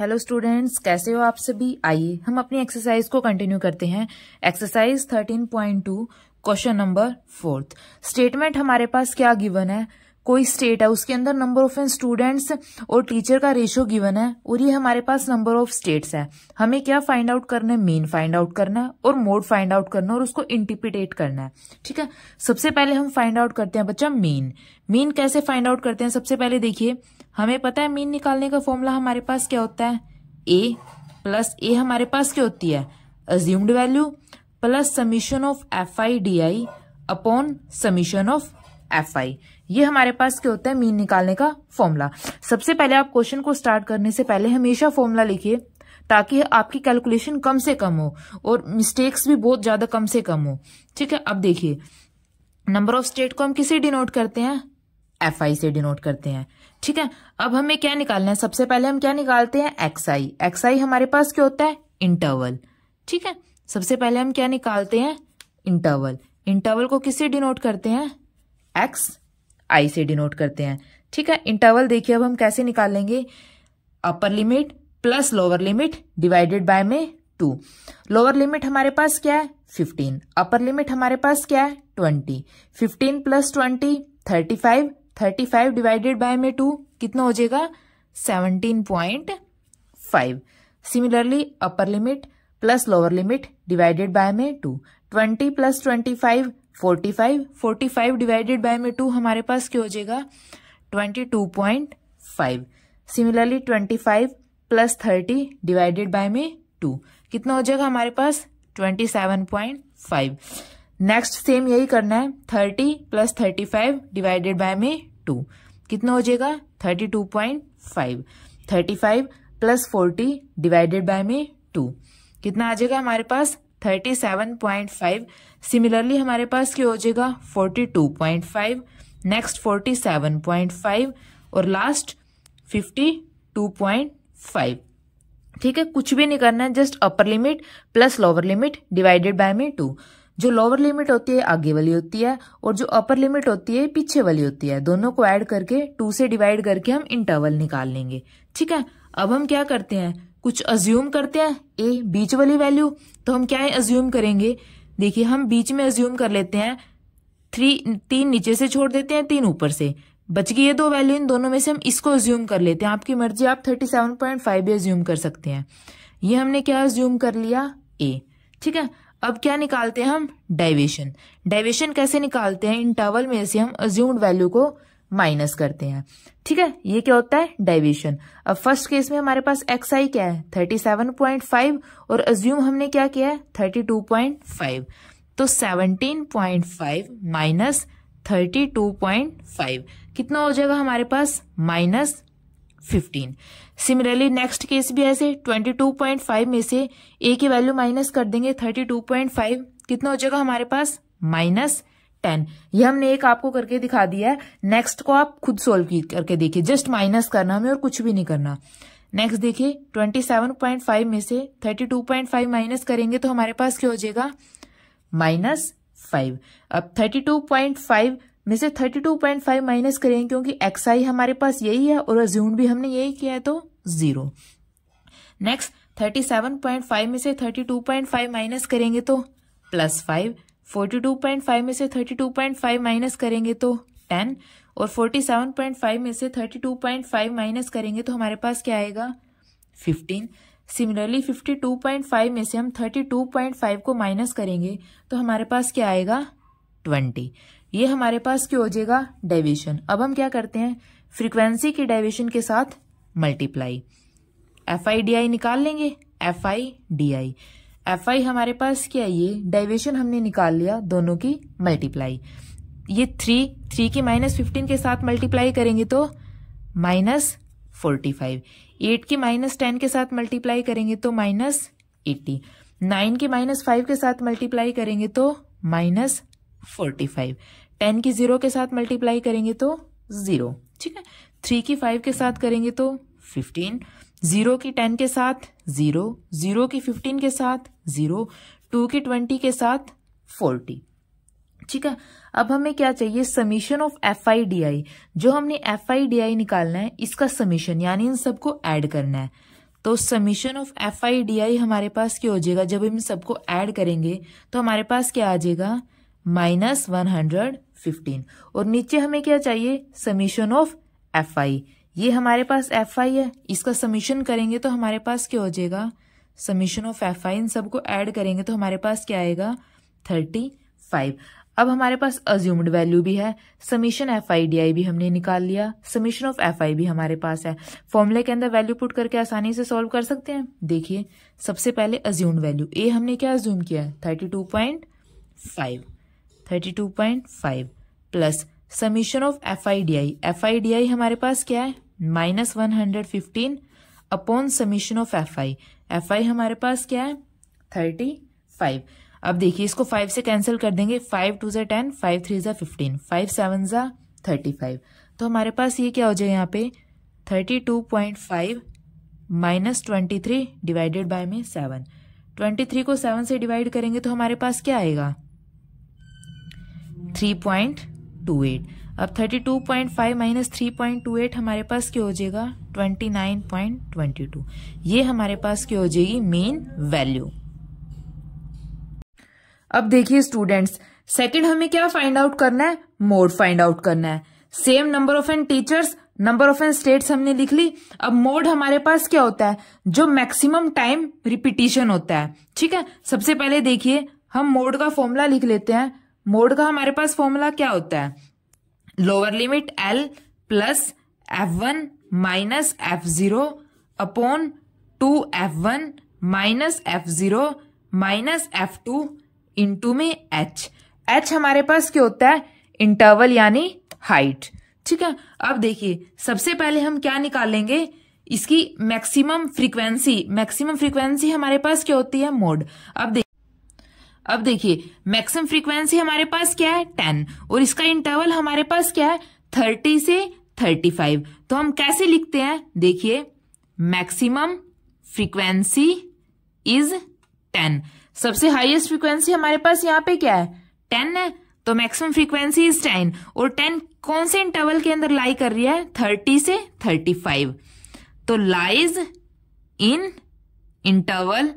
hello students कैसे हो आप सभी आइए हम अपनी एक्सरसाइज को कंटिन्यू करते हैं exercise 13.2 question number fourth statement हमारे पास क्या गिवन है कोई स्टेट है उसके अंदर नंबर ऑफ एन स्टूडेंट्स और टीचर का रेशियो गिवन है और ये हमारे पास नंबर ऑफ स्टेट्स है हमें क्या फाइंड आउट करना है मेन फाइंड आउट करना है और मोड फाइंड आउट करना है और उसको इंटीपिटेट करना है ठीक है सबसे पहले हम फाइंड आउट करते हैं बच्चा मेन मेन कैसे फाइंड आउट करते हैं सबसे पहले देखिए हमें पता है मीन निकालने का फॉर्मूला हमारे पास क्या होता है ए प्लस ए हमारे पास क्या होती है assumed value plus summation of F I D I upon summation of F I ये हमारे पास क्या होता है मीन निकालने का फॉर्मूला सबसे पहले आप क्वेश्चन को स्टार्ट करने से पहले हमेशा फॉर्मूला लिखिए ताकि आपकी कैलकुलेशन कम से कम हो और मिस्टेक्स भी बहुत ज्यादा कम से कम हो ठीक है अब देखिए नंबर ऑफ स्टेट को हम किसे डिनोट करते हैं एफ आई से डिनोट करते हैं ठीक है अब हमें क्या निकालना है सबसे पहले हम क्या निकालते हैं एक्स आई एक्स आई हमारे पास क्या होता है इंटरवल ठीक है सबसे पहले हम क्या निकालते हैं इंटरवल इंटरवल को किससे डिनोट करते हैं एक्स आई से डिनोट करते हैं ठीक है इंटरवल देखिए अब हम कैसे निकालेंगे upper limit plus lower limit divided by में टू लोअर लिमिट हमारे पास क्या है फिफ्टीन अपर लिमिट हमारे पास क्या है twenty fifteen plus twenty thirty five thirty five divided by में टू कितना हो जाएगा seventeen point five similarly upper limit plus lower limit divided by में two twenty plus twenty five forty five forty five divided by में two हमारे पास क्या हो जाएगा twenty two point five similarly twenty five plus thirty divided by में two कितना हो जाएगा हमारे पास twenty seven point five next same यही करना है thirty plus thirty five divided by में टू कितना हो जाएगा thirty two point five thirty five plus forty divided by में टू कितना आ जाएगा हमारे पास thirty seven point five similarly हमारे पास क्या हो जाएगा forty two point five next forty seven point five और last fifty two point five ठीक है कुछ भी नहीं करना है just upper limit plus lower limit divided by में टू जो लोअर लिमिट होती है आगे वाली होती है और जो अपर लिमिट होती है पीछे वाली होती है दोनों को ऐड करके टू से डिवाइड करके हम इंटरवल निकाल लेंगे ठीक है अब हम क्या करते हैं कुछ अज्यूम करते हैं ए बीच वाली वैल्यू तो हम क्या अज्यूम करेंगे देखिए हम बीच में अज्यूम कर लेते हैं थ्री तीन नीचे से छोड़ देते हैं तीन ऊपर से बच गई ये दो वैल्यू इन दोनों में से हम इसको अज्यूम कर लेते हैं आपकी मर्जी आप थर्टी सेवन पॉइंट फाइव भी अज्यूम कर सकते हैं ये हमने क्या अज्यूम कर लिया ए ठीक है अब क्या निकालते हैं हम डाइवेशन डाइवेशन कैसे निकालते हैं इंटरवल में से हम अज्यूम्ड वैल्यू को माइनस करते हैं ठीक है ये क्या होता है डाइवेशन अब फर्स्ट केस में हमारे पास एक्स आई क्या है थर्टी सेवन पॉइंट फाइव और अज्यूम हमने क्या किया है थर्टी टू पॉइंट फाइव तो seventeen point five minus thirty two point five कितना हो जाएगा हमारे पास minus fifteen similarly next case भी ऐसे ट्वेंटी टू पॉइंट फाइव में से ए की वैल्यू माइनस कर देंगे थर्टी टू पॉइंट फाइव कितना हो जाएगा हमारे पास माइनस टेन ये हमने एक आपको करके दिखा दिया है नेक्स्ट को आप खुद सोल्व करके देखिए जस्ट माइनस करना हमें और कुछ भी नहीं करना नेक्स्ट देखिए ट्वेंटी सेवन पॉइंट फाइव में से thirty two point five minus करेंगे तो हमारे पास क्या हो जाएगा माइनस फाइव अब थर्टी टू पॉइंट फाइव में से thirty two point five minus करेंगे क्योंकि एक्स आई हमारे पास यही है और अज्यूम भी हमने यही किया है तो zero next thirty seven point five में से thirty two point five minus करेंगे तो plus five forty two point five में से thirty two point five minus करेंगे तो टेन और फोर्टी सेवन पॉइंट फाइव में से thirty two point five minus करेंगे तो हमारे पास क्या आएगा fifteen similarly fifty two point five में से हम थर्टी टू पॉइंट फाइव को माइनस करेंगे तो हमारे पास क्या आएगा ट्वेंटी ये हमारे पास क्या हो जाएगा डायवेशन अब हम क्या करते हैं फ्रीक्वेंसी के डायवेशन के साथ multiply F I D I निकाल लेंगे F I D I F I हमारे पास क्या ये डाइवेशन हमने निकाल लिया दोनों की मल्टीप्लाई ये थ्री थ्री की माइनस फिफ्टीन के साथ मल्टीप्लाई करेंगे तो माइनस फोर्टी फाइव एट की माइनस टेन के साथ मल्टीप्लाई करेंगे तो माइनस एट्टी नाइन की माइनस फाइव के साथ मल्टीप्लाई करेंगे तो माइनस फोर्टी फाइव टेन की जीरो के साथ मल्टीप्लाई करेंगे तो जीरो ठीक है थ्री की फाइव के साथ करेंगे तो फिफ्टीन जीरो की टेन के साथ जीरो जीरो की फिफ्टीन के साथ जीरो टू की ट्वेंटी के साथ फोर्टी ठीक है अब हमें क्या चाहिए summation of F I D I जो हमने एफ आई डी आई निकालना है इसका समीशन यानी इन सबको ऐड करना है तो summation of F I D I हमारे पास क्या हो जाएगा जब हम सबको ऐड करेंगे तो हमारे पास क्या आ जाएगा माइनस वन हंड्रेड फिफ्टीन और नीचे हमें क्या चाहिए समीशन ऑफ एफ आई ये हमारे पास एफ आई है इसका समीशन करेंगे तो हमारे पास क्या हो जाएगा समीशन ऑफ एफ आई इन सबको ऐड करेंगे तो हमारे पास क्या आएगा थर्टी फाइव अब हमारे पास अज्यूम्ड वैल्यू भी है summation F I D I भी हमने निकाल लिया समीशन ऑफ एफ आई भी हमारे पास है फॉर्मूले के अंदर वैल्यू पुट करके आसानी से सॉल्व कर सकते हैं देखिए सबसे पहले अज्यूम्ड वैल्यू ए हमने क्या अज्यूम किया है thirty two point five thirty two point five plus summation of F I D I F I D I हमारे पास क्या है minus one hundred fifteen upon summation of F I F I हमारे पास क्या है थर्टी फाइव अब देखिए इसको फाइव से कैंसिल कर देंगे फाइव टू जै टेन फाइव थ्री जै फिफ्टीन फाइव सेवन ज़ा थर्टी फाइव तो हमारे पास ये क्या हो जाए यहाँ पे thirty two point five minus twenty three divided by में सेवन ट्वेंटी थ्री को सेवन से डिवाइड करेंगे तो हमारे पास क्या आएगा थ्री पॉइंट टू एट अब thirty two point five minus three point two eight हमारे पास क्या हो जाएगा twenty nine point twenty two ये हमारे पास क्या हो जाएगी मेन वैल्यू अब देखिए स्टूडेंट्स सेकंड हमें क्या फाइंड आउट करना है मोड फाइंड आउट करना है same number of N teachers number of N states हमने लिख ली अब मोड हमारे पास क्या होता है जो मैक्सिमम टाइम रिपीटिशन होता है ठीक है सबसे पहले देखिए हम मोड का फॉर्मूला लिख लेते हैं मोड का हमारे पास फॉर्मूला क्या होता है lower limit L plus F one minus F zero upon two F one minus F zero minus F two into में एच एच हमारे पास क्या होता है इंटरवल यानी हाइट ठीक है अब देखिए सबसे पहले हम क्या निकालेंगे इसकी मैक्सिमम फ्रीक्वेंसी मैक्सिमम फ्रीक्वेंसी हमारे पास क्या होती है मोड अब देखिए अब देखिए मैक्सिमम फ्रीक्वेंसी हमारे पास क्या है टेन और इसका इंटरवल हमारे पास क्या है थर्टी से थर्टी फाइव तो हम कैसे लिखते हैं देखिए मैक्सिमम फ्रीक्वेंसी इज टेन सबसे हाईएस्ट फ्रीक्वेंसी हमारे पास यहाँ पे क्या है टेन है तो मैक्सिमम फ्रीक्वेंसी इज टेन और टेन कौन से इंटरवल के अंदर लाई कर रही है थर्टी से थर्टी फाइव तो लाइज इन इंटरवल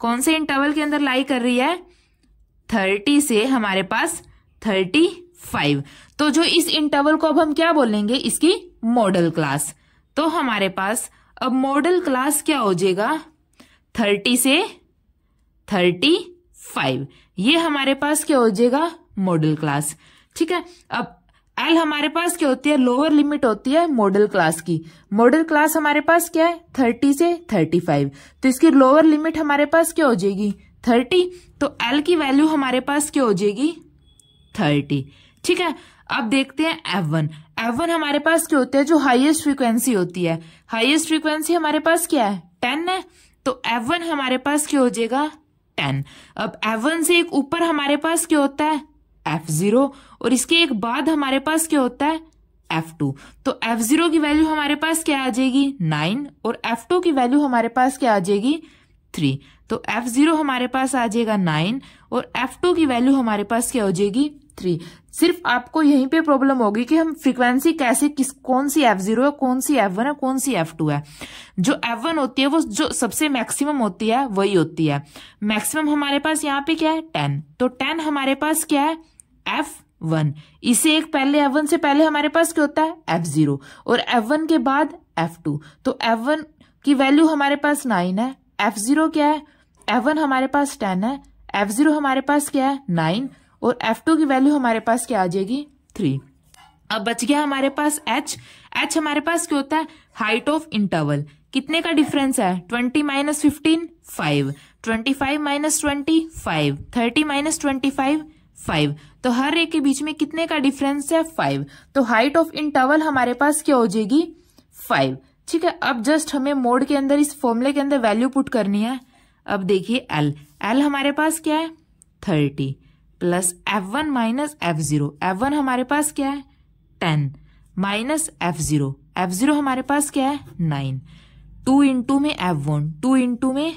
कौन से इंटरवल के अंदर लाई कर रही है थर्टी से हमारे पास थर्टी फाइव तो जो इस इंटरवल को अब हम क्या बोलेंगे इसकी मॉडल क्लास तो हमारे पास अब मॉडल क्लास क्या हो जाएगा थर्टी से थर्टी फाइव ये हमारे पास क्या हो जाएगा मॉडल क्लास ठीक है अब एल हमारे पास क्या होती है लोअर लिमिट होती है मॉडल क्लास की मॉडल क्लास हमारे पास क्या है थर्टी से थर्टी फाइव तो इसकी लोअर लिमिट हमारे पास क्या हो जाएगी थर्टी तो एल की वैल्यू हमारे पास क्या हो जाएगी थर्टी ठीक है अब देखते हैं एफ वन एफ वन हमारे पास क्या होता है जो हाईएस्ट फ्रीक्वेंसी होती है हाईएस्ट फ्रीक्वेंसी हमारे पास क्या है टेन है तो एफ वन हमारे पास क्या हो जाएगा टेन अब एफ वन से एक ऊपर हमारे पास क्या होता है एफ जीरो और इसके एक बाद हमारे पास क्या होता है एफ टू तो एफ जीरो की वैल्यू हमारे पास क्या आ जाएगी नाइन और एफ टू की वैल्यू हमारे पास क्या आ जाएगी थ्री तो एफ जीरो हमारे पास आ जाएगा नाइन और एफ टू की वैल्यू हमारे पास क्या हो जाएगी थ्री सिर्फ आपको यहीं पे प्रॉब्लम होगी कि हम फ्रीक्वेंसी कैसे किस कौन सी एफ जीरो है कौन सी एफ वन है कौन सी एफ टू है जो एफ वन होती है वो जो सबसे मैक्सिमम होती है वही होती है मैक्सिमम हमारे पास यहाँ पे क्या है टेन तो टेन हमारे पास क्या है एफ वन इसे एक पहले एफ वन से पहले हमारे पास क्या होता है एफ जीरो और एफ वन के बाद एफ टू तो एफ वन की वैल्यू हमारे पास नाइन है एफ जीरो क्या है एफ वन हमारे पास टेन है एफ जीरो हमारे पास क्या है नाइन और एफ टू की वैल्यू हमारे पास क्या आ जाएगी थ्री अब बच गया हमारे पास एच एच हमारे पास क्या होता है हाइट ऑफ इंटरवल कितने का डिफरेंस है twenty minus fifteen five twenty five minus twenty five thirty minus twenty five five तो हर एक के बीच में कितने का डिफरेंस है फाइव तो हाइट ऑफ इंटरवल हमारे पास क्या हो जाएगी फाइव ठीक है अब जस्ट हमें मोड के अंदर इस फॉर्मूले के अंदर वैल्यू पुट करनी है अब देखिए एल एल हमारे पास क्या है thirty plus F one minus F zero F one हमारे पास क्या है ten minus F zero F zero हमारे पास क्या है नाइन टू इंटू में एफ वन टू इंटू में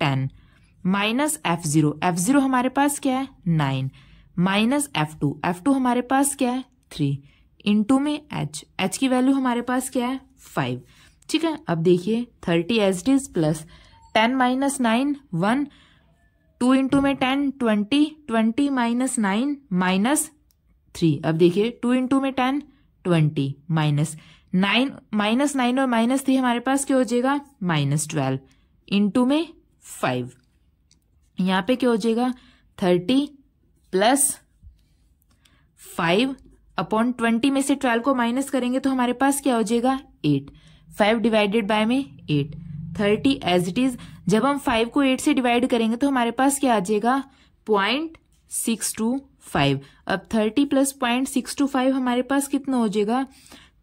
ten minus F zero F zero हमारे पास क्या है nine minus F two F two हमारे पास क्या है थ्री इंटू में एच एच की वैल्यू हमारे पास क्या है फाइव ठीक है अब देखिए थर्टी एच डीज plus ten minus nine one two into में ten twenty twenty minus nine minus three अब देखिए टू इंटू में ten twenty minus nine minus nine और माइनस थ्री हमारे पास क्या हो जाएगा माइनस ट्वेल्व इंटू में फाइव यहाँ पे क्या हो जाएगा thirty plus five upon twenty में से ट्वेल्व को माइनस करेंगे तो हमारे पास क्या हो जाएगा एट फाइव डिवाइडेड बाय में eight thirty as it is जब हम फाइव को एट से डिवाइड करेंगे तो हमारे पास क्या आ जाएगा पॉइंट सिक्स टू फाइव अब thirty plus point six two five हमारे पास कितना हो जाएगा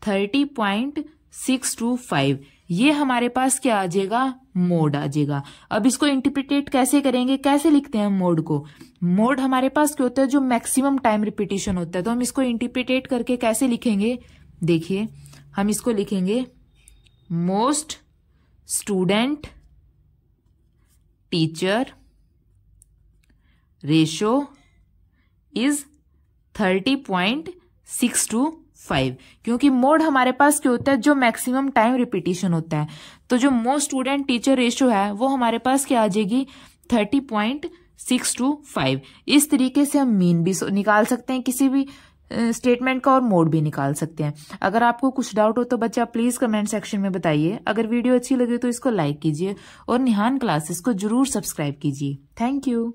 thirty point six two five ये हमारे पास क्या आ जाएगा मोड आ जाएगा अब इसको इंटरप्रिटेट कैसे करेंगे कैसे लिखते हैं हम मोड को मोड हमारे पास क्या होता है जो मैक्सिमम टाइम रिपीटेशन होता है तो हम इसको इंटरप्रिटेट करके कैसे लिखेंगे देखिए हम इसको लिखेंगे most student teacher ratio is thirty point six two five क्योंकि मोड हमारे पास क्या होता है जो मैक्सिमम टाइम रिपीटेशन होता है तो जो मोस्ट स्टूडेंट टीचर रेशियो है वो हमारे पास क्या आ जाएगी thirty point six two five इस तरीके से हम मीन भी निकाल सकते हैं किसी भी स्टेटमेंट का और मोड भी निकाल सकते हैं अगर आपको कुछ डाउट हो तो बच्चा प्लीज कमेंट सेक्शन में बताइए अगर वीडियो अच्छी लगे तो इसको लाइक कीजिए और निहान क्लासेस को जरूर सब्सक्राइब कीजिए थैंक यू